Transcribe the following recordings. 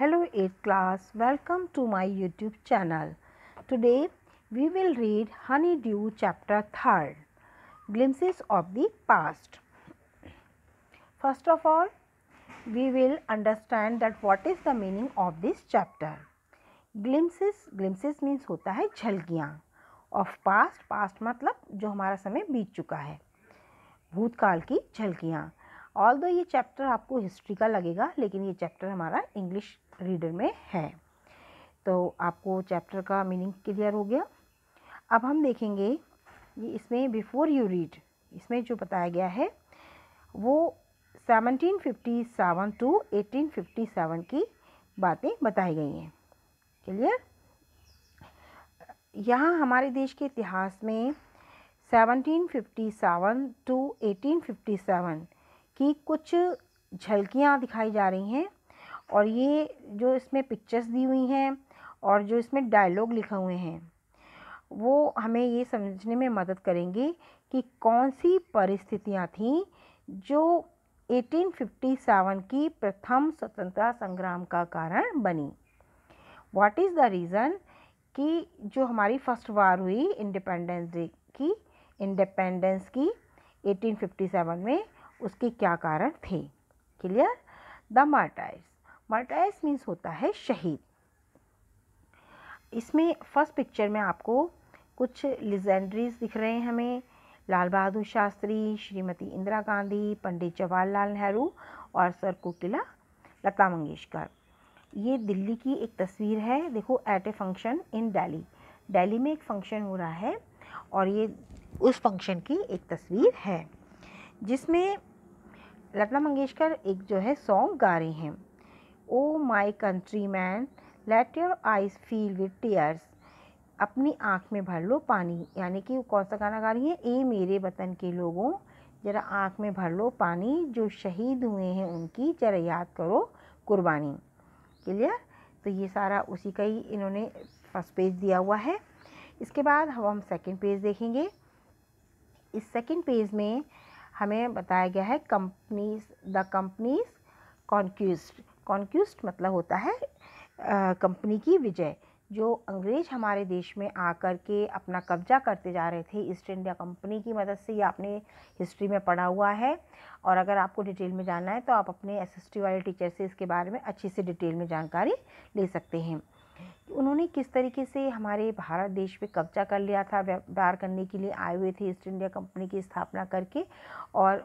Hello 8th class, welcome to my YouTube channel. Today we will read Honeydew chapter 3rd, Glimpses of the Past. First of all, we will understand that what is the meaning of this chapter. Glimpses, glimpses means होता है झलकियाँ of past, past मतलब जो हमारा समय बीत चुका है भूतकाल की झलकियाँ ऑल दो ये चैप्टर आपको हिस्ट्री का लगेगा लेकिन ये चैप्टर हमारा इंग्लिश रीडर में है तो आपको चैप्टर का मीनिंग क्लियर हो गया अब हम देखेंगे ये इसमें बिफोर यू रीड इसमें जो बताया गया है वो 1757 टू 1857 की बातें बताई गई हैं क्लियर यहाँ हमारे देश के इतिहास में 1757 टू 1857 की कुछ झलकियाँ दिखाई जा रही हैं और ये जो इसमें पिक्चर्स दी हुई हैं और जो इसमें डायलॉग लिखे हुए हैं वो हमें ये समझने में मदद करेंगे कि कौन सी परिस्थितियाँ थीं जो 1857 की प्रथम स्वतंत्रता संग्राम का कारण बनी वॉट इज़ द रीज़न कि जो हमारी फर्स्ट वार हुई इंडिपेंडेंस डे की इंडिपेंडेंस की 1857 में उसके क्या कारण थे clear the martyrs martyrs means होता है शहीद इसमें फर्स्ट पिक्चर में आपको कुछ लिजेंड्रीज दिख रहे हैं हमें लाल बहादुर शास्त्री श्रीमती इंदिरा गांधी पंडित जवाहरलाल नेहरू और सर कोकिला लता मंगेशकर ये दिल्ली की एक तस्वीर है देखो at a function in Delhi Delhi में एक फंक्शन हो रहा है और ये उस फंक्शन की एक तस्वीर है जिसमें लता मंगेशकर एक जो है सॉन्ग गा रही हैं O my countryman let your eyes fill with tears अपनी आँख में भर लो पानी यानी कि कौन सा गाना गा रही है ए मेरे वतन के लोगों ज़रा आँख में भर लो पानी जो शहीद हुए हैं उनकी ज़रा याद करो कुर्बानी क्लियर तो ये सारा उसी का ही इन्होंने फर्स्ट पेज दिया हुआ है इसके बाद हम हम सेकेंड पेज देखेंगे इस सेकेंड पेज में हमें बताया गया है companies the companies conquest conquest मतलब होता है कंपनी की विजय जो अंग्रेज हमारे देश में आकर के अपना कब्जा करते जा रहे थे ईस्ट इंडिया कंपनी की मदद से ये आपने हिस्ट्री में पढ़ा हुआ है और अगर आपको डिटेल में जानना है तो आप अपने टी वाले टीचर से इसके बारे में अच्छे से डिटेल में जानकारी ले सकते हैं उन्होंने किस तरीके से हमारे भारत देश पे कब्जा कर लिया था व्यापार करने के लिए आए हुए थे ईस्ट इंडिया कंपनी की स्थापना करके और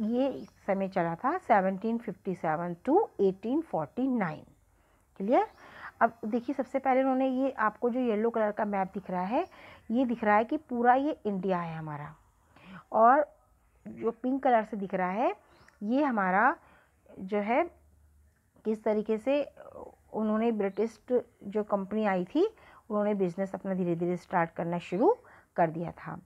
ये समय चला था 1757 टू 1849 क्लियर अब देखिए सबसे पहले उन्होंने ये आपको जो येलो कलर का मैप दिख रहा है ये दिख रहा है कि पूरा ये इंडिया है हमारा और जो पिंक कलर से दिख रहा है ये हमारा जो है किस तरीके से उन्होंने ब्रिटिश जो कंपनी आई थी उन्होंने बिज़नेस अपना धीरे धीरे स्टार्ट करना शुरू कर दिया था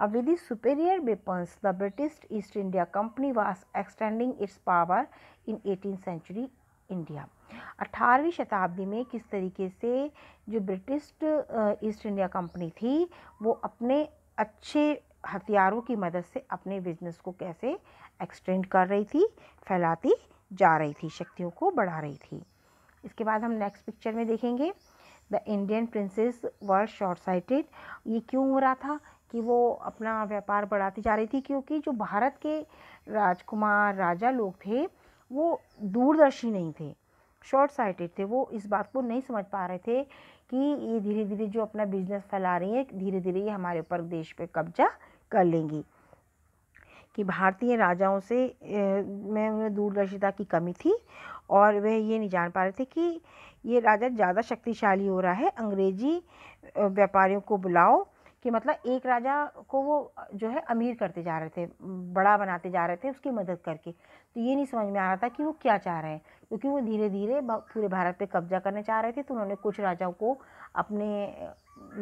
With the superior weapons, the British East India Company was extending its power in 18th century India. 18वीं शताब्दी में किस तरीके से जो ब्रिटिश ईस्ट इंडिया कंपनी थी वो अपने अच्छे हथियारों की मदद से अपने बिजनेस को कैसे एक्सटेंड कर रही थी फैलाती जा रही थी शक्तियों को बढ़ा रही थी इसके बाद हम नेक्स्ट पिक्चर में देखेंगे the Indian princes were short sighted ये क्यों हो रहा था कि वो अपना व्यापार बढ़ाती जा रही थी क्योंकि जो भारत के राजकुमार राजा लोग थे वो दूरदर्शी नहीं थे शॉर्ट साइटेड थे वो इस बात को नहीं समझ पा रहे थे कि ये धीरे धीरे जो अपना बिजनेस फैला रही है धीरे धीरे ये हमारे ऊपर देश पे कब्जा कर लेंगी कि भारतीय राजाओं से में उन्हें दूरदर्शिता की कमी थी और वह ये नहीं जान पा रहे थे कि ये राजा ज़्यादा शक्तिशाली हो रहा है अंग्रेजी व्यापारियों को बुलाओ कि मतलब एक राजा को वो जो है अमीर करते जा रहे थे बड़ा बनाते जा रहे थे उसकी मदद करके तो ये नहीं समझ में आ रहा था कि वो क्या चाह रहे हैं क्योंकि वो धीरे धीरे पूरे भारत पे कब्जा करने चाह रहे थे तो उन्होंने कुछ राजाओं को अपने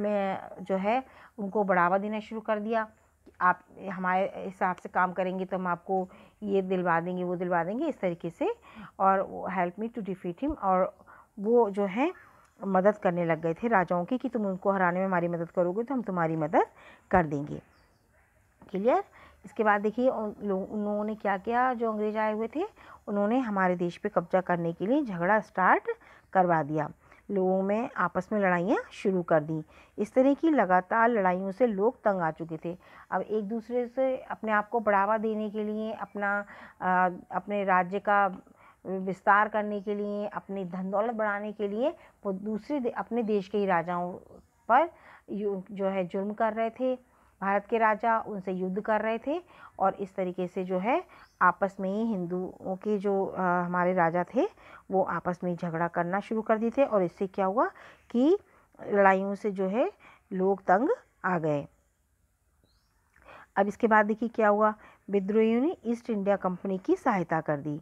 में जो है उनको बढ़ावा देना शुरू कर दिया आप हमारे हिसाब से काम करेंगे तो हम आपको ये दिलवा देंगे वो दिलवा देंगे इस तरीके से और help me to defeat him और वो जो है मदद करने लग गए थे राजाओं की कि तुम उनको हराने में हमारी मदद करोगे तो हम तुम्हारी मदद कर देंगे क्लियर इसके बाद देखिए उन लोग उन लोगों ने क्या किया जो अंग्रेज आए हुए थे उन्होंने हमारे देश पे कब्जा करने के लिए झगड़ा स्टार्ट करवा दिया लोगों में आपस में लड़ाइयाँ शुरू कर दी इस तरह की लगातार लड़ाइयों से लोग तंग आ चुके थे अब एक दूसरे से अपने आप को बढ़ावा देने के लिए अपना आ, अपने राज्य का विस्तार करने के लिए अपनी धन दौलत बढ़ाने के लिए वो दूसरे दे, अपने देश के ही राजाओं पर जो है जुर्म कर रहे थे भारत के राजा उनसे युद्ध कर रहे थे और इस तरीके से जो है आपस में ही हिंदुओं के जो आ, हमारे राजा थे वो आपस में झगड़ा करना शुरू कर दिए थे और इससे क्या हुआ कि लड़ाइयों से जो है लोग तंग आ गए अब इसके बाद देखिए क्या हुआ विद्रोहियों ने ईस्ट इंडिया कंपनी की सहायता कर दी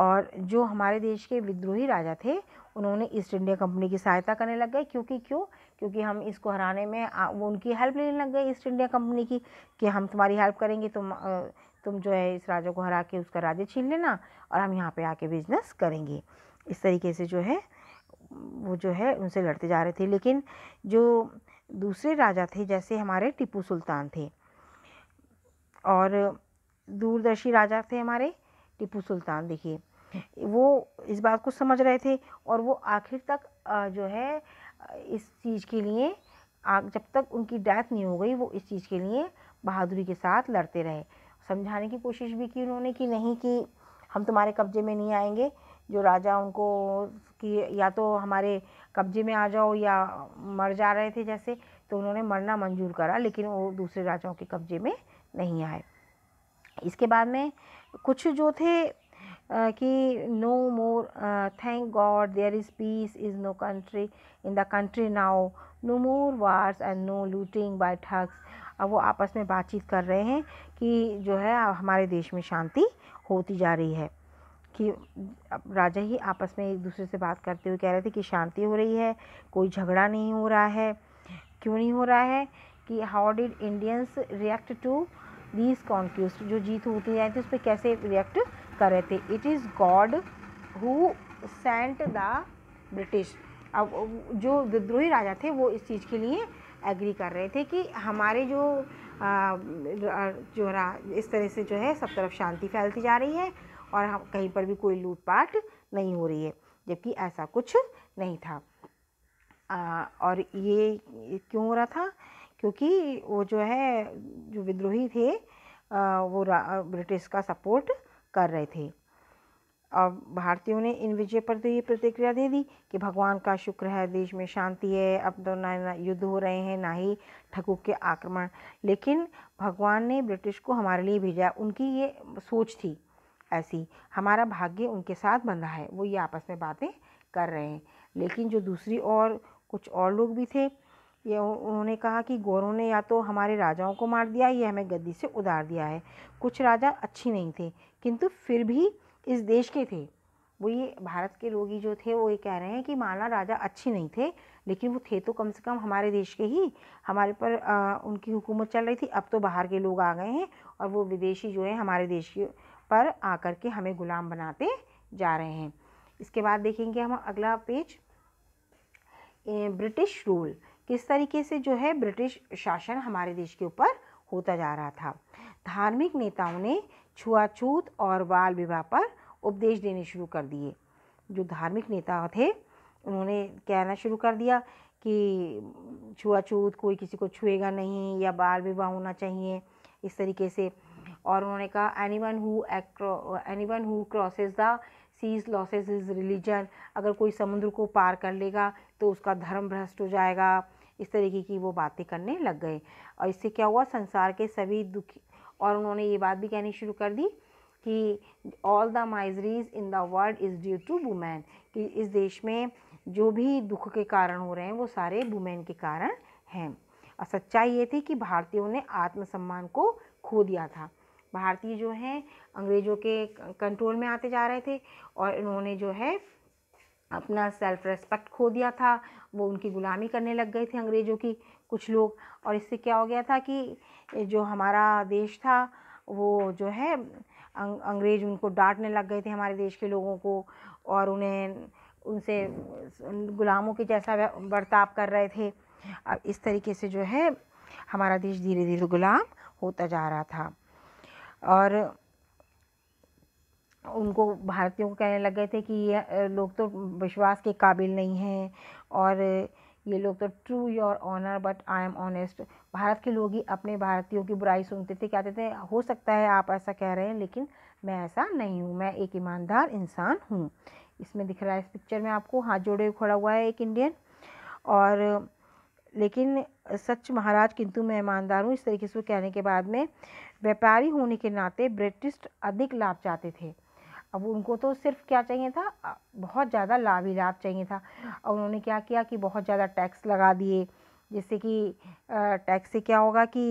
और जो हमारे देश के विद्रोही राजा थे उन्होंने ईस्ट इंडिया कंपनी की सहायता करने लग गए क्योंकि क्यों क्योंकि हम इसको हराने में वो उनकी हेल्प लेने लग गए ईस्ट इंडिया कंपनी की कि हम तुम्हारी हेल्प करेंगे तुम तुम जो है इस राजा को हरा के उसका राज्य छीन लेना और हम यहाँ पे आके बिजनेस करेंगे इस तरीके से जो है वो जो है उनसे लड़ते जा रहे थे लेकिन जो दूसरे राजा थे जैसे हमारे टिपू सुल्तान थे और दूरदर्शी राजा थे हमारे टीपू सुल्तान देखिए वो इस बात को समझ रहे थे और वो आखिर तक जो है इस चीज़ के लिए जब तक उनकी डेथ नहीं हो गई वो इस चीज़ के लिए बहादुरी के साथ लड़ते रहे समझाने की कोशिश भी की उन्होंने कि नहीं कि हम तुम्हारे कब्जे में नहीं आएंगे जो राजा उनको कि या तो हमारे कब्जे में आ जाओ या मर जा रहे थे जैसे तो उन्होंने मरना मंजूर करा लेकिन वो दूसरे राजाओं के कब्जे में नहीं आए इसके बाद में कुछ जो थे कि no more thank God there is peace is no country in the country now no more wars and no looting by thugs अब वो आपस में बातचीत कर रहे हैं कि जो है हमारे देश में शांति होती जा रही है कि अब राजा ही आपस में एक दूसरे से बात करते हुए कह रहे थे कि शांति हो रही है कोई झगड़ा नहीं हो रहा है क्यों नहीं हो रहा है कि how did Indians react to these conquest जो जीत होती आई थी उस पर कैसे रिएक्ट कर रहे थे it is God who sent the British अब जो विद्रोही राजा थे वो इस चीज़ के लिए एग्री कर रहे थे कि हमारे जो आ, जो रा, इस तरह से जो है सब तरफ शांति फैलती जा रही है और हम कहीं पर भी कोई लूटपाट नहीं हो रही है जबकि ऐसा कुछ नहीं था आ, और ये क्यों हो रहा था क्योंकि वो जो है जो विद्रोही थे वो ब्रिटिश का सपोर्ट कर रहे थे और भारतीयों ने इन विजय पर तो ये प्रतिक्रिया दे दी कि भगवान का शुक्र है देश में शांति है अब तो ना, ना युद्ध हो रहे हैं ना ही ठकुक के आक्रमण लेकिन भगवान ने ब्रिटिश को हमारे लिए भेजा उनकी ये सोच थी ऐसी हमारा भाग्य उनके साथ बंधा है वो ये आपस में बातें कर रहे हैं लेकिन जो दूसरी और कुछ और लोग भी थे ये उन्होंने कहा कि गोरों ने या तो हमारे राजाओं को मार दिया या हमें गद्दी से उतार दिया है कुछ राजा अच्छे नहीं थे किंतु फिर भी इस देश के थे वो ये भारत के रोगी जो थे वो ये कह रहे हैं कि माना राजा अच्छे नहीं थे लेकिन वो थे तो कम से कम हमारे देश के ही हमारे पर आ, उनकी हुकूमत चल रही थी अब तो बाहर के लोग आ गए हैं और वो विदेशी जो है हमारे देश के पर आकर के हमें ग़ुलाम बनाते जा रहे हैं इसके बाद देखेंगे हम अगला पेज ब्रिटिश रूल इस तरीके से जो है ब्रिटिश शासन हमारे देश के ऊपर होता जा रहा था धार्मिक नेताओं ने छुआछूत और बाल विवाह पर उपदेश देने शुरू कर दिए जो धार्मिक नेता थे उन्होंने कहना शुरू कर दिया कि छुआछूत कोई किसी को छुएगा नहीं या बाल विवाह होना चाहिए इस तरीके से और उन्होंने कहा anyone who anyone who crosses the seas loses his religion अगर कोई समुद्र को पार कर लेगा तो उसका धर्म भ्रष्ट हो जाएगा इस तरीके की वो बातें करने लग गए और इससे क्या हुआ संसार के सभी दुखी और उन्होंने ये बात भी कहनी शुरू कर दी कि all the miseries in the world is due to women कि इस देश में जो भी दुख के कारण हो रहे हैं वो सारे वुमेन के कारण हैं और सच्चाई ये थी कि भारतीयों ने आत्मसम्मान को खो दिया था भारतीय जो हैं अंग्रेज़ों के कंट्रोल में आते जा रहे थे और इन्होंने जो है अपना सेल्फ़ रेस्पेक्ट खो दिया था वो उनकी ग़ुलामी करने लग गए थे अंग्रेज़ों की कुछ लोग और इससे क्या हो गया था कि जो हमारा देश था वो जो है अंग्रेज़ उनको डांटने लग गए थे हमारे देश के लोगों को और उन्हें उनसे ग़ुलामों के जैसा बर्ताव कर रहे थे अब इस तरीके से जो है हमारा देश धीरे धीरे ग़ुलाम होता जा रहा था और उनको भारतीयों को कहने लग गए थे कि ये लोग तो विश्वास के काबिल नहीं हैं और ये लोग तो true your honour but I am honest Bharat के लोग ही अपने भारतीयों की बुराई सुनते थे कहते थे हो सकता है आप ऐसा कह रहे हैं लेकिन मैं ऐसा नहीं हूँ मैं एक ईमानदार इंसान हूँ इसमें दिख रहा है इस पिक्चर में आपको हाथ जोड़े खड़ा हुआ है एक इंडियन और लेकिन सच महाराज किंतु मैं ईमानदार हूँ इस तरीके से कहने के बाद में व्यापारी होने के नाते ब्रिटिश अधिक लाभ चाहते थे अब उनको तो सिर्फ क्या चाहिए था बहुत ज़्यादा लाभ ही लाभ चाहिए था और उन्होंने क्या किया कि बहुत ज़्यादा टैक्स लगा दिए जिससे कि टैक्स से क्या होगा कि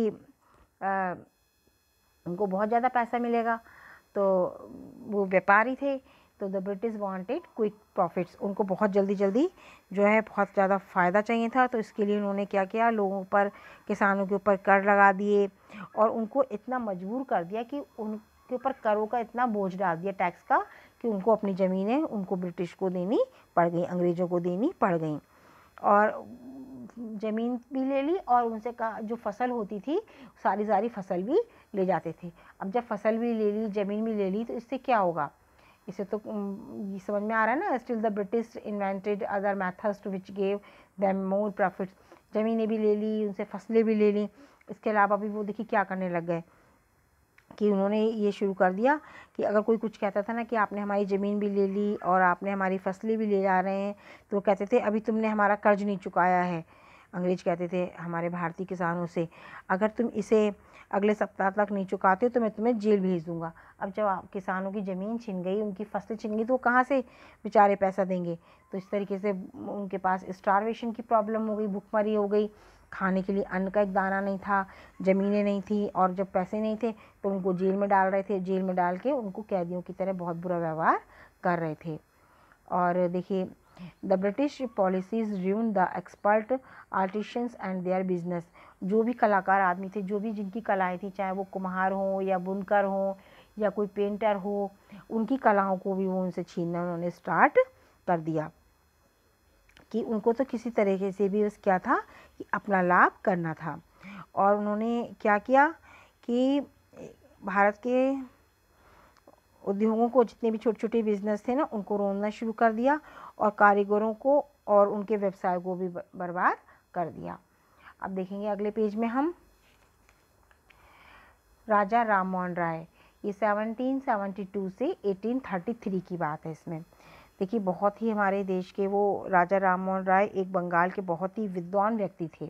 उनको बहुत ज़्यादा पैसा मिलेगा तो वो व्यापारी थे तो the British wanted quick profits उनको बहुत जल्दी जल्दी जो है बहुत ज़्यादा फ़ायदा चाहिए था तो इसके लिए उन्होंने क्या किया लोगों पर किसानों के ऊपर कर लगा दिए और उनको इतना मजबूर कर दिया कि उन के ऊपर करों का इतना बोझ डाल दिया टैक्स का कि उनको अपनी ज़मीनें उनको ब्रिटिश को देनी पड़ गई अंग्रेज़ों को देनी पड़ गई और ज़मीन भी ले ली और उनसे कहा जो फसल होती थी सारी सारी फसल भी ले जाते थे अब जब फसल भी ले ली ज़मीन भी ले ली तो इससे क्या होगा इसे तो ये समझ में आ रहा है ना still the British invented other methods which gave them more profit ज़मीनें भी ले ली उनसे फसलें भी ले ली इसके अलावा भी वो देखिए क्या करने लग गए कि उन्होंने ये शुरू कर दिया कि अगर कोई कुछ कहता था ना कि आपने हमारी ज़मीन भी ले ली और आपने हमारी फसलें भी ले जा रहे हैं तो कहते थे अभी तुमने हमारा कर्ज नहीं चुकाया है अंग्रेज कहते थे हमारे भारतीय किसानों से अगर तुम इसे अगले सप्ताह तक नहीं चुकाते हो तो मैं तुम्हें जेल भेज दूंगा अब जब आप किसानों की ज़मीन छिन गई उनकी फसलें छिन गई तो वो कहाँ से बेचारे पैसा देंगे तो इस तरीके से उनके पास स्टारवेशन की प्रॉब्लम हो गई भुखमरी हो गई खाने के लिए अन्न का एक दाना नहीं था ज़मीनें नहीं थी और जब पैसे नहीं थे तो उनको जेल में डाल रहे थे जेल में डाल के उनको कैदियों की तरह बहुत बुरा व्यवहार कर रहे थे और देखिए the British policies ruin the expert artisans and their business जो भी कलाकार आदमी थे जो भी जिनकी कलाएँ थी चाहे वो कुम्हार हों या बुनकर हों या कोई पेंटर हो उनकी कलाओं को भी वो उनसे छीनना उन्होंने स्टार्ट कर दिया कि उनको तो किसी तरीके से भी बस क्या था कि अपना लाभ करना था और उन्होंने क्या किया कि भारत के उद्योगों को जितने भी छोटे छोटे बिजनेस थे ना उनको रोनना शुरू कर दिया और कारीगरों को और उनके व्यवसाय को भी बर्बाद कर दिया अब देखेंगे अगले पेज में हम राजा राम मोहन राय ये 1772 से 1833 की बात है इसमें देखिए बहुत ही हमारे देश के वो राजा राम मोहन राय एक बंगाल के बहुत ही विद्वान व्यक्ति थे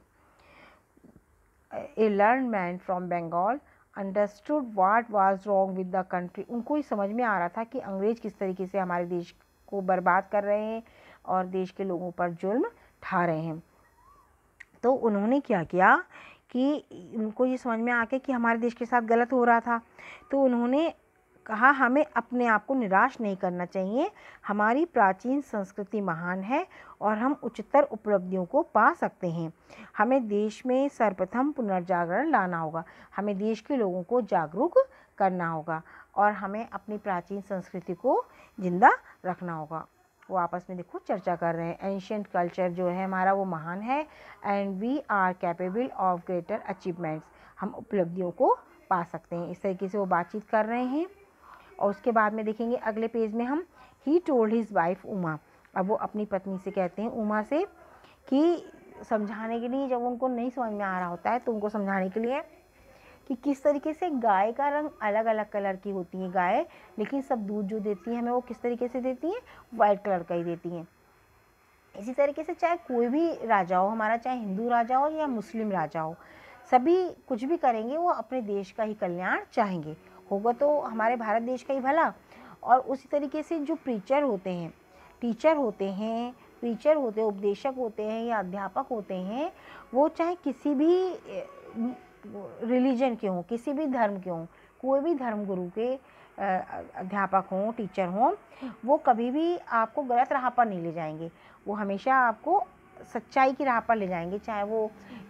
a learn man from Bengal understood what was wrong with the country उनको ही समझ में आ रहा था कि अंग्रेज किस तरीके से हमारे देश को बर्बाद कर रहे हैं और देश के लोगों पर जुल्म ठा रहे हैं तो उन्होंने क्या किया कि उनको ये समझ में आ गया कि हमारे देश के साथ गलत हो रहा था तो उन्होंने कहा हमें अपने आप को निराश नहीं करना चाहिए हमारी प्राचीन संस्कृति महान है और हम उच्चतर उपलब्धियों को पा सकते हैं हमें देश में सर्वप्रथम पुनर्जागरण लाना होगा हमें देश के लोगों को जागरूक करना होगा और हमें अपनी प्राचीन संस्कृति को ज़िंदा रखना होगा वो आपस में देखो चर्चा कर रहे हैं एंशियंट कल्चर जो है हमारा वो महान है and we are capable of greater achievements हम उपलब्धियों को पा सकते हैं इस तरीके से वो बातचीत कर रहे हैं और उसके बाद में देखेंगे अगले पेज में हम he told his wife Uma अब वो अपनी पत्नी से कहते हैं उमा से कि समझाने के लिए जब उनको नहीं समझ में आ रहा होता है तो उनको समझाने के लिए कि किस तरीके से गाय का रंग अलग अलग कलर की होती है गाय लेकिन सब दूध जो देती है हमें वो किस तरीके से देती हैं वाइट कलर का ही देती हैं इसी तरीके से चाहे कोई भी राजा हो हमारा चाहे हिंदू राजा हो या मुस्लिम राजा हो सभी कुछ भी करेंगे वो अपने देश का ही कल्याण चाहेंगे होगा तो हमारे भारत देश का ही भला और उसी तरीके से जो प्रीचर होते हैं टीचर होते हैं प्रीचर होते हैं उपदेशक होते हैं या अध्यापक होते हैं वो चाहे किसी भी रिलीजन के हों किसी भी धर्म के हों कोई भी धर्म गुरु के अध्यापक हों टीचर हों वो कभी भी आपको गलत राह पर नहीं ले जाएंगे वो हमेशा आपको सच्चाई की राह पर ले जाएंगे चाहे वो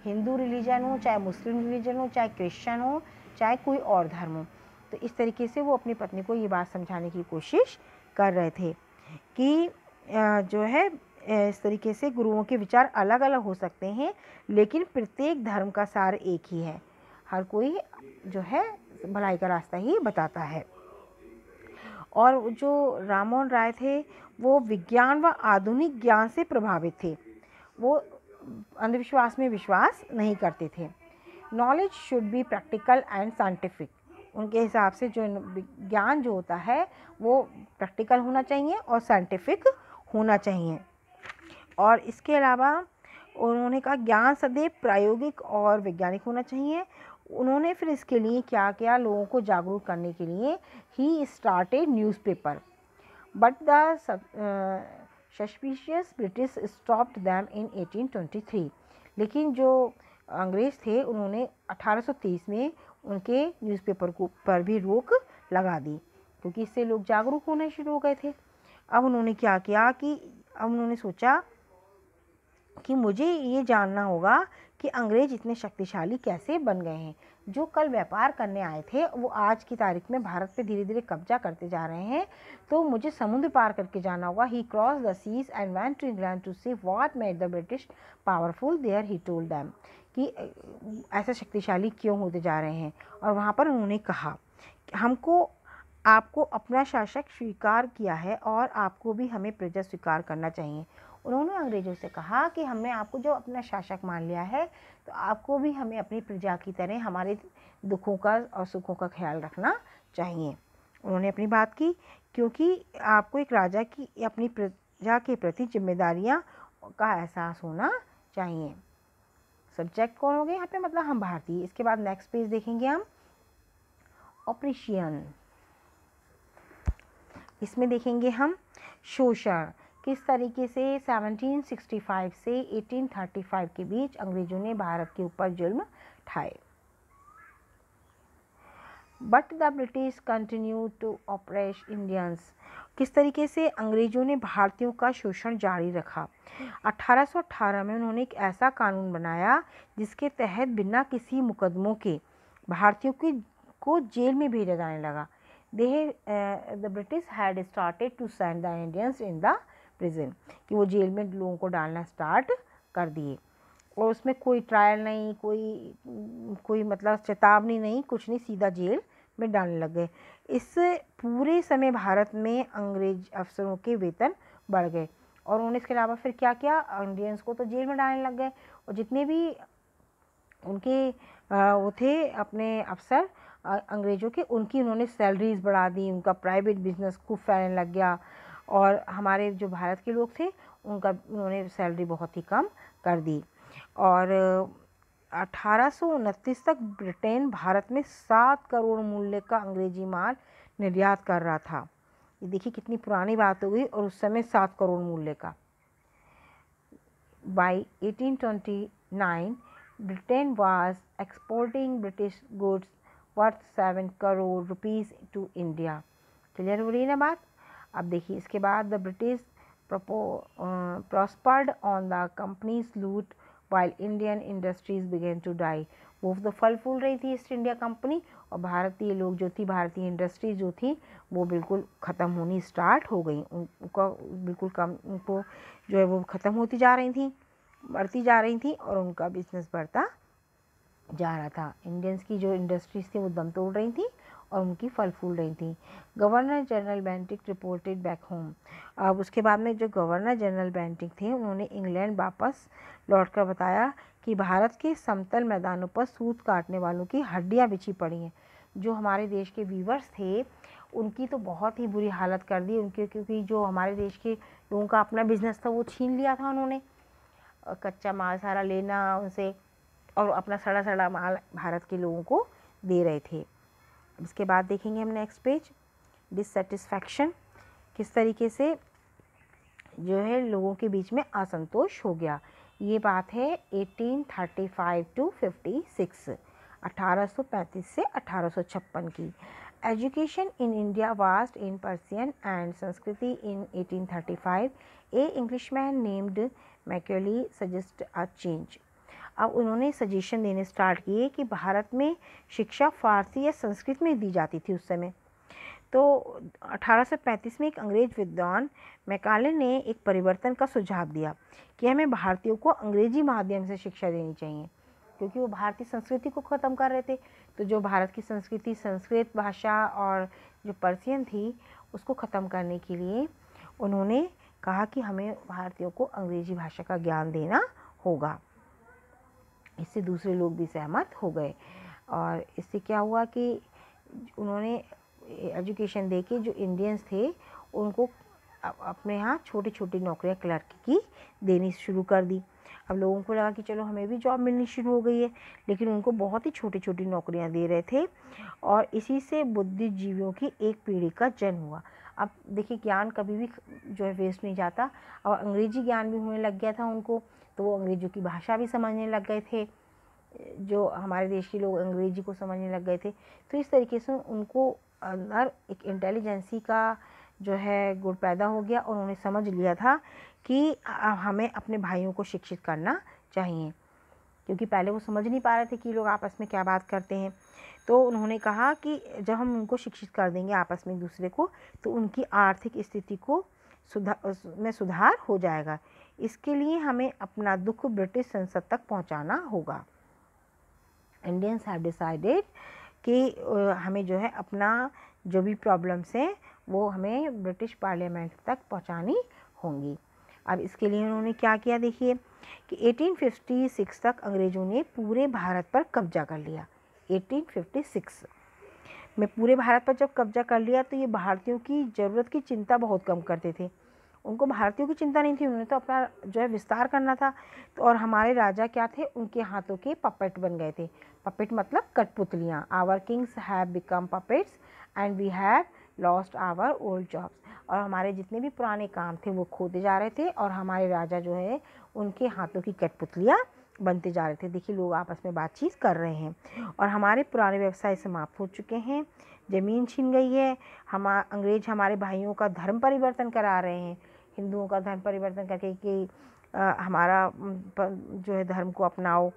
हिंदू रिलीजन हो चाहे मुस्लिम रिलीजन हो चाहे क्रिश्चियन हो चाहे कोई और धर्म हो तो इस तरीके से वो अपनी पत्नी को ये बात समझाने की कोशिश कर रहे थे कि जो है इस तरीके से गुरुओं के विचार अलग अलग हो सकते हैं लेकिन प्रत्येक धर्म का सार एक ही है हर कोई जो है भलाई का रास्ता ही बताता है और जो रामोहन राय थे वो विज्ञान व आधुनिक ज्ञान से प्रभावित थे वो अंधविश्वास में विश्वास नहीं करते थे knowledge should be practical and scientific उनके हिसाब से जो ज्ञान जो होता है वो प्रैक्टिकल होना चाहिए और साइंटिफिक होना चाहिए और इसके अलावा उन्होंने कहा ज्ञान सदैव प्रायोगिक और वैज्ञानिक होना चाहिए उन्होंने फिर इसके लिए क्या क्या लोगों को जागरूक करने के लिए he started newspaper news paper but the suspicious British stopped them in 1823 लेकिन जो अंग्रेज़ थे उन्होंने 1830 में उनके न्यूज़पेपर को पर भी रोक लगा दी क्योंकि इससे लोग जागरूक होने शुरू हो गए थे अब उन्होंने क्या किया कि अब उन्होंने सोचा कि मुझे ये जानना होगा कि अंग्रेज़ इतने शक्तिशाली कैसे बन गए हैं जो कल व्यापार करने आए थे वो आज की तारीख में भारत पे धीरे धीरे कब्जा करते जा रहे हैं तो मुझे समुद्र पार करके जाना होगा he cross the seas and went to England to see what made the British powerful there he told them कि ऐसा शक्तिशाली क्यों होते जा रहे हैं और वहाँ पर उन्होंने कहा हमको आपको अपना शासक स्वीकार किया है और आपको भी हमें प्रजा स्वीकार करना चाहिए उन्होंने अंग्रेज़ों से कहा कि हमने आपको जो अपना शासक मान लिया है तो आपको भी हमें अपनी प्रजा की तरह हमारे दुखों का और सुखों का ख्याल रखना चाहिए उन्होंने अपनी बात की क्योंकि आपको एक राजा की अपनी प्रजा के प्रति जिम्मेदारियाँ का एहसास होना चाहिए सब्जेक्ट कौन हो गए यहाँ पे मतलब हम भारतीय इसके बाद नेक्स्ट पेज देखेंगे हम ऑपरेशियन इसमें देखेंगे हम शोषण किस तरीके से 1765 से 1835 के बीच अंग्रेज़ों ने भारत के ऊपर जुल्म ठाए but the British continue to oppress Indians किस तरीके से अंग्रेज़ों ने भारतीयों का शोषण जारी रखा 1818 में उन्होंने एक ऐसा कानून बनाया जिसके तहत बिना किसी मुकदमों के भारतीयों की को जेल में भेजा जाने लगा दे the British had started to send the Indians in the prison कि वो जेल में लोगों को डालना स्टार्ट कर दिए और उसमें कोई ट्रायल नहीं कोई कोई मतलब चेतावनी नहीं कुछ नहीं सीधा जेल में डालने लग गए इस पूरे समय भारत में अंग्रेज अफसरों के वेतन बढ़ गए और उन्होंने इसके अलावा फिर क्या किया इंडियंस को तो जेल में डालने लग गए और जितने भी उनके वो थे अपने अफसर अंग्रेज़ों के उनकी उन्होंने सैलरीज़ बढ़ा दी उनका प्राइवेट बिजनेस खूब फैलने लग गया और हमारे जो भारत के लोग थे उनका उन्होंने सैलरी बहुत ही कम कर दी और अठारह तक ब्रिटेन भारत में सात करोड़ मूल्य का अंग्रेजी माल निर्यात कर रहा था ये देखिए कितनी पुरानी बात हो गई और उस समय सात करोड़ मूल्य का by 1829 Britain was exporting British goods worth seven crore rupees to India clear हो रही ना बात अब देखिए इसके बाद the British prospered on the company's loot while Indian industries began to die वो तो फल फूल रही थी ईस्ट इंडिया कंपनी और भारतीय लोग जो थी भारतीय इंडस्ट्रीज जो थी वो बिल्कुल ख़त्म होनी स्टार्ट हो गई उनका बिल्कुल कम उनको जो है वो ख़त्म होती जा रही थी बढ़ती जा रही थी और उनका बिजनेस बढ़ता जा रहा था इंडियंस की जो इंडस्ट्रीज़ थी वो दम तोड़ रही थी और उनकी फल फूल रही थी Governor General Bentinck reported back home अब उसके बाद में जो गवर्नर जनरल बैंटिक थे उन्होंने इंग्लैंड वापस लौटकर बताया कि भारत के समतल मैदानों पर सूत काटने वालों की हड्डियाँ बिछी पड़ी हैं जो हमारे देश के वीवर्स थे उनकी तो बहुत ही बुरी हालत कर दी उनके क्योंकि जो हमारे देश के लोगों का अपना बिजनेस था वो छीन लिया था उन्होंने कच्चा माल सारा लेना उनसे और अपना सड़ा सड़ा माल भारत के लोगों को दे रहे थे उसके बाद देखेंगे हम नेक्स्ट पेज डिससेटिस्फैक्शन किस तरीके से जो है लोगों के बीच में असंतोष हो गया ये बात है 1835 टू 56 1835 से 1856 की education in India was in Persian and Sanskrit in 1835 a Englishman named Macaulay suggest a change अब उन्होंने सजेशन देने स्टार्ट किए कि भारत में शिक्षा फारसी या संस्कृत में दी जाती थी उस समय तो 1835 में एक अंग्रेज विद्वान मैकाले ने एक परिवर्तन का सुझाव दिया कि हमें भारतीयों को अंग्रेजी माध्यम से शिक्षा देनी चाहिए क्योंकि वो भारतीय संस्कृति को ख़त्म कर रहे थे तो जो भारत की संस्कृति संस्कृत भाषा और जो पर्सियन थी उसको ख़त्म करने के लिए उन्होंने कहा कि हमें भारतीयों को अंग्रेजी भाषा का ज्ञान देना होगा इससे दूसरे लोग भी सहमत हो गए और इससे क्या हुआ कि उन्होंने एजुकेशन दे के जो इंडियंस थे उनको अपने यहाँ छोटी छोटी नौकरियाँ क्लर्क की देनी शुरू कर दी अब लोगों को लगा कि चलो हमें भी जॉब मिलनी शुरू हो गई है लेकिन उनको बहुत ही छोटी छोटी नौकरियां दे रहे थे और इसी से बुद्धिजीवियों की एक पीढ़ी का जन्म हुआ अब देखिए ज्ञान कभी भी जो है वेस्ट नहीं जाता और अंग्रेजी ज्ञान भी होने लग गया था उनको तो वो अंग्रेजों की भाषा भी समझने लग गए थे जो हमारे देश के लोग अंग्रेजी को समझने लग गए थे तो इस तरीके से उनको अंदर एक इंटेलिजेंसी का जो है गुण पैदा हो गया और उन्होंने समझ लिया था कि हमें अपने भाइयों को शिक्षित करना चाहिए क्योंकि पहले वो समझ नहीं पा रहे थे कि लोग आपस में क्या बात करते हैं तो उन्होंने कहा कि जब हम उनको शिक्षित कर देंगे आपस में एक दूसरे को तो उनकी आर्थिक स्थिति को सुधार में सुधार हो जाएगा इसके लिए हमें अपना दुख ब्रिटिश संसद तक पहुंचाना होगा इंडियंस हैव डिसाइडेड कि हमें जो है अपना जो भी प्रॉब्लम्स हैं वो हमें ब्रिटिश पार्लियामेंट तक पहुंचानी होंगी अब इसके लिए उन्होंने क्या किया देखिए कि 1856 तक अंग्रेज़ों ने पूरे भारत पर कब्जा कर लिया 1856 में पूरे भारत पर जब कब्जा कर लिया तो ये भारतीयों की ज़रूरत की चिंता बहुत कम करते थे उनको भारतीयों की चिंता नहीं थी उन्होंने तो अपना जो है विस्तार करना था तो और हमारे राजा क्या थे उनके हाथों के पपेट बन गए थे पपेट मतलब कठपुतलियाँ our kings have become puppets and we have lost our old jobs और हमारे जितने भी पुराने काम थे वो खोते जा रहे थे और हमारे राजा जो है उनके हाथों की कठपुतलियाँ बनते जा रहे थे देखिए लोग आपस में बातचीत कर रहे हैं और हमारे पुराने व्यवसाय समाप्त हो चुके हैं ज़मीन छीन गई है हम अंग्रेज हमारे भाइयों का धर्म परिवर्तन करा रहे हैं हिंदुओं का धर्म परिवर्तन करके कि हमारा जो है धर्म को अपनाओ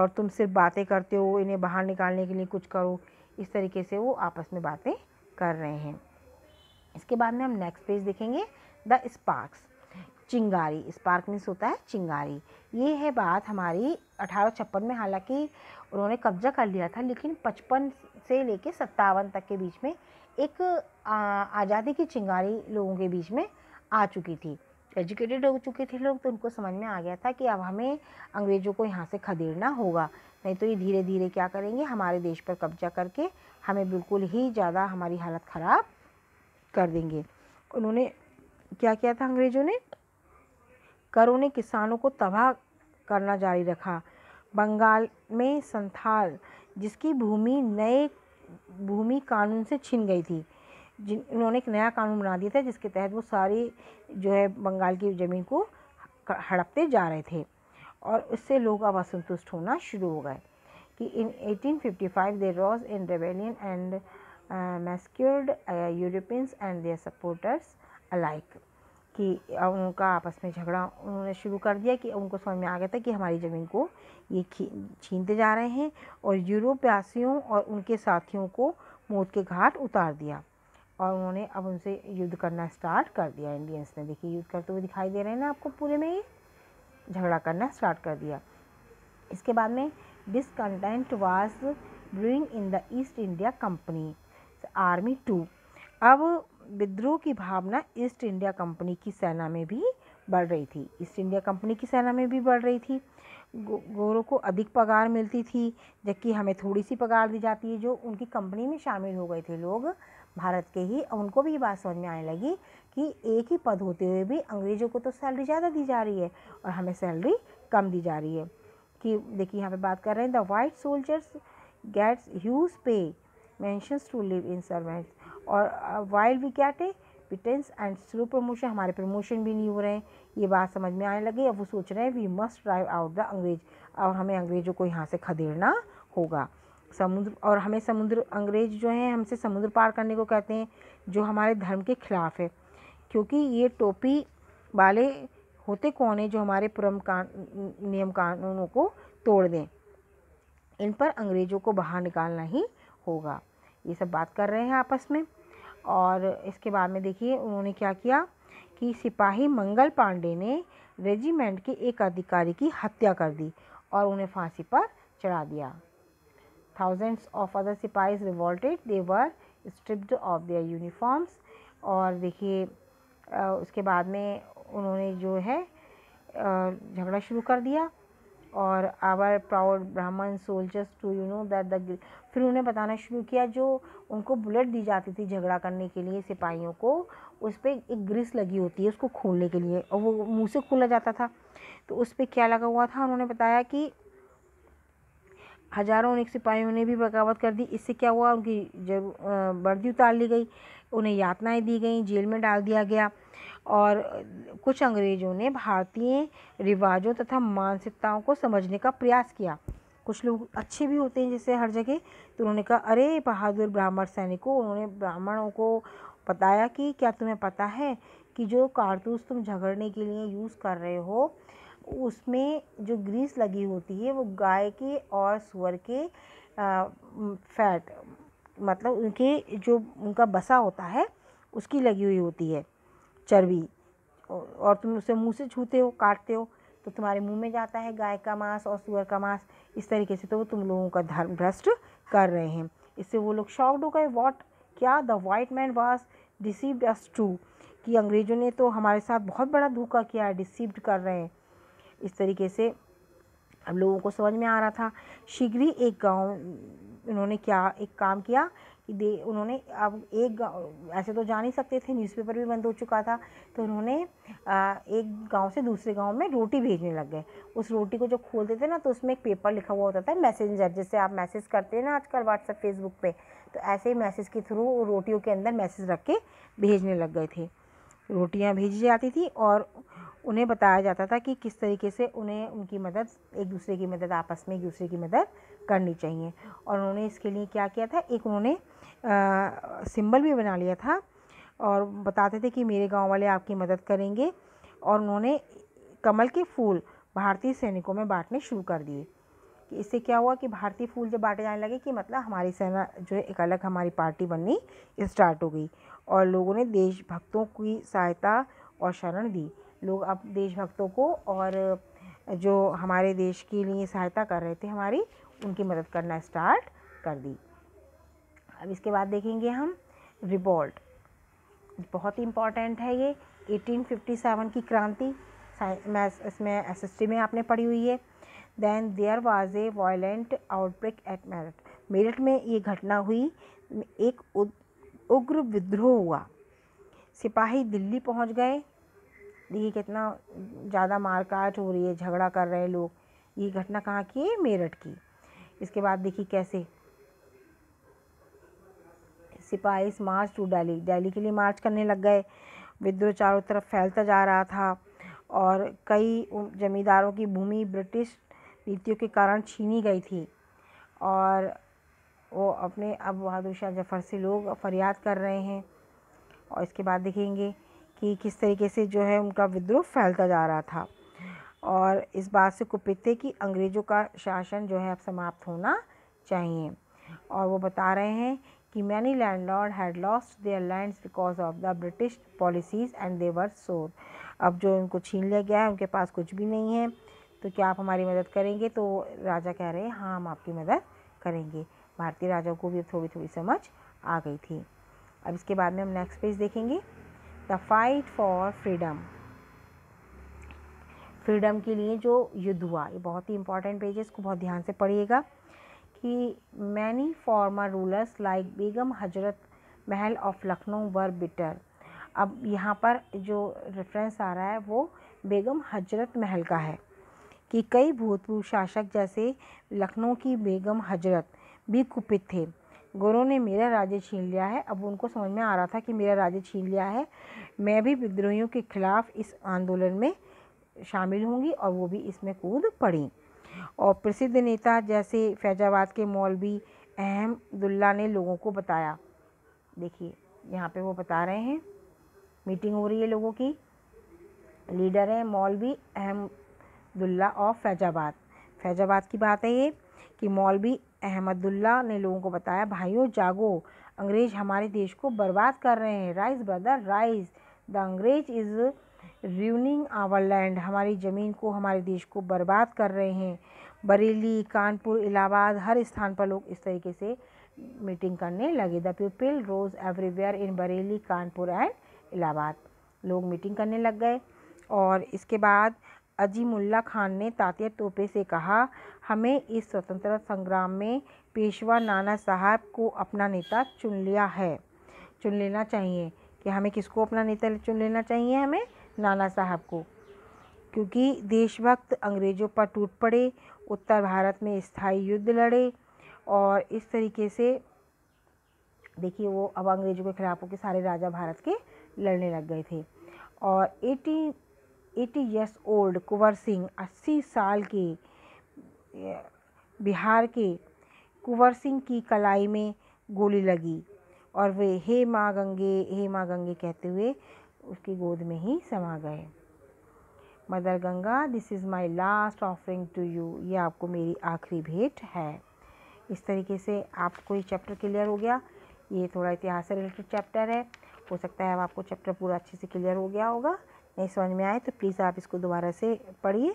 और तुम सिर्फ बातें करते हो इन्हें बाहर निकालने के लिए कुछ करो इस तरीके से वो आपस में बातें कर रहे हैं इसके बाद में हम नेक्स्ट पेज देखेंगे द स्पार्क्स चिंगारी स्पार्क मीन्स होता है चिंगारी ये है बात हमारी अठारह में हालांकि उन्होंने कब्जा कर लिया था लेकिन पचपन से लेकर सत्तावन तक के बीच में एक आज़ादी की चिंगारी लोगों के बीच में आ चुकी थी एजुकेटेड हो चुके थे लोग तो उनको समझ में आ गया था कि अब हमें अंग्रेज़ों को यहाँ से खदेड़ना होगा नहीं तो ये धीरे धीरे क्या करेंगे हमारे देश पर कब्जा करके हमें बिल्कुल ही ज़्यादा हमारी हालत ख़राब कर देंगे उन्होंने क्या किया था अंग्रेज़ों ने करों ने किसानों को तबाह करना जारी रखा बंगाल में संथाल जिसकी भूमि नए भूमि कानून से छिन गई थी जिन उन्होंने एक नया कानून बना दिया था जिसके तहत वो सारी जो है बंगाल की ज़मीन को हड़पते जा रहे थे और उससे लोग अब असंतुष्ट होना शुरू हो गए कि in 1855 they rose in rebellion and massacred Europeans and their supporters alike कि उनका आपस में झगड़ा उन्होंने शुरू कर दिया कि उनको समझ में आ गया था कि हमारी ज़मीन को ये छीनते जा रहे हैं और यूरोप और उनके साथियों को मौत के घाट उतार दिया और उन्होंने अब उनसे युद्ध करना स्टार्ट कर दिया इंडियंस ने देखिए युद्ध करते हुए दिखाई दे रहे हैं ना आपको पूरे में ये झगड़ा करना स्टार्ट कर दिया इसके बाद में discontent was brewing in the East India Company army too अब विद्रोह की भावना ईस्ट इंडिया कंपनी की सेना में भी बढ़ रही थी ईस्ट इंडिया कंपनी की सेना में भी बढ़ रही थी गो, गोरों को अधिक पगार मिलती थी जबकि हमें थोड़ी सी पगार दी जाती है जो उनकी कंपनी में शामिल हो गए थे लोग भारत के ही उनको भी ये बात समझ में आने लगी कि एक ही पद होते हुए भी अंग्रेज़ों को तो सैलरी ज़्यादा दी जा रही है और हमें सैलरी कम दी जा रही है कि देखिए यहाँ पे बात कर रहे हैं the white soldiers gets huge pay mansions to live in servants और while we get a pittance and slow promotion हमारे प्रमोशन भी नहीं हो रहे हैं ये बात समझ में आने लगी अब वो सोच रहे हैं we must drive out the अंग्रेज अब हमें अंग्रेज़ों को यहाँ से खदेड़ना होगा समुद्र और हमें समुद्र अंग्रेज़ जो हैं हमसे समुद्र पार करने को कहते हैं जो हमारे धर्म के ख़िलाफ़ है क्योंकि ये टोपी वाले होते कौन है जो हमारे पुरम कान नियम कानूनों को तोड़ दें इन पर अंग्रेज़ों को बाहर निकालना ही होगा ये सब बात कर रहे हैं आपस में और इसके बाद में देखिए उन्होंने क्या किया कि सिपाही मंगल पांडे ने रेजिमेंट के एक अधिकारी की हत्या कर दी और उन्हें फांसी पर चढ़ा दिया thousands of other सिपाहीज revolted they were stripped of their uniforms और देखिए उसके बाद में उन्होंने जो है झगड़ा शुरू कर दिया और our proud Brahmin soldiers to you know that the फिर उन्हें बताना शुरू किया जो उनको बुलेट दी जाती थी झगड़ा करने के लिए सिपाहियों को उस पर एक ग्रिस लगी होती है उसको खोलने के लिए और वो मुंह से खोला जाता था तो उस पर क्या लगा हुआ था उन्होंने बताया कि हजारों अनेक सिपाहियों ने भी बगावत कर दी इससे क्या हुआ उनकी जब वर्दी उतार ली गई उन्हें यातनाएं दी गई जेल में डाल दिया गया और कुछ अंग्रेज़ों ने भारतीय रिवाजों तथा मानसिकताओं को समझने का प्रयास किया कुछ लोग अच्छे भी होते हैं जैसे हर जगह तो उन्होंने कहा अरे बहादुर ब्राह्मण सैनिकों उन्होंने ब्राह्मणों को बताया कि क्या तुम्हें पता है कि जो कारतूस तुम झगड़ने के लिए यूज़ कर रहे हो उसमें जो ग्रीस लगी होती है वो गाय के और सुअर के फैट मतलब उनके जो उनका बसा होता है उसकी लगी हुई होती है चर्बी और तुम उसे मुंह से छूते हो काटते हो तो तुम्हारे मुंह में जाता है गाय का मांस और सुअर का मांस इस तरीके से तो वो तुम लोगों का धर्म भ्रष्ट कर रहे हैं इससे वो लोग शॉक्ड हो गए वॉट क्या the white man was deceived us true कि अंग्रेज़ों ने तो हमारे साथ बहुत बड़ा धोखा किया है डिसीव्ड कर रहे हैं इस तरीके से अब लोगों को समझ में आ रहा था शीघ्र ही एक गांव उन्होंने क्या एक काम किया कि दे उन्होंने अब एक ऐसे तो जा नहीं सकते थे न्यूज़पेपर भी बंद हो चुका था तो उन्होंने आ, एक गांव से दूसरे गांव में रोटी भेजने लग गए उस रोटी को जो खोलते थे ना तो उसमें एक पेपर लिखा हुआ होता था मैसेंजर जैसे आप मैसेज करते हैं ना आजकल व्हाट्सअप फेसबुक पे तो ऐसे ही मैसेज के थ्रू रोटियों के अंदर मैसेज रख के भेजने लग गए थे रोटियाँ भेजी जाती थी और उन्हें बताया जाता था कि किस तरीके से उन्हें उनकी मदद एक दूसरे की मदद आपस में एक दूसरे की मदद करनी चाहिए और उन्होंने इसके लिए क्या किया था एक उन्होंने सिंबल भी बना लिया था और बताते थे कि मेरे गांव वाले आपकी मदद करेंगे और उन्होंने कमल के फूल भारतीय सैनिकों में बांटने शुरू कर दिए कि इससे क्या हुआ कि भारतीय फूल जब बांटे जाने लगे कि मतलब हमारी सेना जो है एक अलग हमारी पार्टी बननी स्टार्ट हो गई और लोगों ने देशभक्तों की सहायता और शरण दी लोग अब देशभक्तों को और जो हमारे देश के लिए सहायता कर रहे थे हमारी उनकी मदद करना स्टार्ट कर दी अब इसके बाद देखेंगे हम रिबॉल्ट बहुत ही इम्पॉर्टेंट है ये 1857 की क्रांति मैं इसमें एस एस में आपने पढ़ी हुई है then there was a violent outbreak at Meerut Meerut में ये घटना हुई एक उग्र विद्रोह हुआ सिपाही दिल्ली पहुंच गए देखिए कितना ज़्यादा मारकाट हो रही है झगड़ा कर रहे हैं लोग ये घटना कहाँ की है मेरठ की इसके बाद देखिए कैसे सिपाही मार्च टू दिल्ली दिल्ली के लिए मार्च करने लग गए विद्रोह चारों तरफ फैलता जा रहा था और कई जमींदारों की भूमि ब्रिटिश नीतियों के कारण छीनी गई थी और वो अपने अब बहादुर शाह जफर से लोग फरियाद कर रहे हैं और इसके बाद देखेंगे कि किस तरीके से जो है उनका विद्रोह फैलता जा रहा था और इस बात से कुपित थे कि अंग्रेज़ों का शासन जो है अब समाप्त होना चाहिए और वो बता रहे हैं कि many landlord had lost their lands because of the British policies and they were sore अब जो उनको छीन लिया गया है उनके पास कुछ भी नहीं है तो क्या आप हमारी मदद करेंगे तो राजा कह रहे हैं हाँ हम आपकी मदद करेंगे भारतीय राजाओं को भी थोड़ी थोड़ी समझ आ गई थी अब इसके बाद में हम नेक्स्ट पेज देखेंगे the fight for freedom freedom के लिए जो युद्ध हुआ ये बहुत ही इंपॉर्टेंट पेज है इसको बहुत ध्यान से पढ़िएगा कि many former rulers like Begum Hazrat Mahal of Lucknow were bitter अब यहाँ पर जो रेफरेंस आ रहा है वो बेगम हजरत महल का है कि कई भूतपूर्व शासक जैसे लखनऊ की बेगम हजरत भी कुपित थे गुरु ने मेरा राज्य छीन लिया है अब उनको समझ में आ रहा था कि मेरा राज्य छीन लिया है मैं भी विद्रोहियों के खिलाफ इस आंदोलन में शामिल होंगी और वो भी इसमें कूद पड़ी और प्रसिद्ध नेता जैसे फैजाबाद के मौलवी अहमदुल्ला ने लोगों को बताया देखिए यहाँ पे वो बता रहे हैं मीटिंग हो रही है लोगों की लीडर है मौलवी अहमदुल्ला ऑफ फैजाबाद फैजाबाद की बात है ये कि मौलवी अहमदुल्ला ने लोगों को बताया भाइयों जागो अंग्रेज़ हमारे देश को बर्बाद कर रहे हैं राइज ब्रदर राइज द अंग्रेज इज़ र्यूनिंग आवर लैंड हमारी ज़मीन को हमारे देश को बर्बाद कर रहे हैं बरेली कानपुर इलाहाबाद हर स्थान पर लोग इस तरीके से मीटिंग करने लगे the people rose everywhere in Bareilly Kanpur and Allahabad लोग मीटिंग करने लग गए और इसके बाद अजीमुल्ला खान ने तात्या तोपे से कहा हमें इस स्वतंत्रता संग्राम में पेशवा नाना साहब को अपना नेता चुन लिया है चुन लेना चाहिए कि हमें किसको अपना नेता चुन लेना चाहिए हमें नाना साहब को क्योंकि देशभक्त अंग्रेज़ों पर टूट पड़े उत्तर भारत में स्थायी युद्ध लड़े और इस तरीके से देखिए वो अब अंग्रेज़ों के खिलाफ़ों के सारे राजा भारत के लड़ने लग गए थे और eighteen eighty years old Kunwar Singh अस्सी साल के बिहार के कुंवर सिंह की कलाई में गोली लगी और वे हे माँ गंगे हे माँ गंगे कहते हुए उसकी गोद में ही समा गए mother Ganga this is my last offering to you ये आपको मेरी आखिरी भेंट है इस तरीके से आपको ये चैप्टर क्लियर हो गया ये थोड़ा इतिहास से रिलेटेड चैप्टर है हो सकता है अब आपको चैप्टर पूरा अच्छे से क्लियर हो गया होगा नहीं समझ में आए तो प्लीज़ आप इसको दोबारा से पढ़िए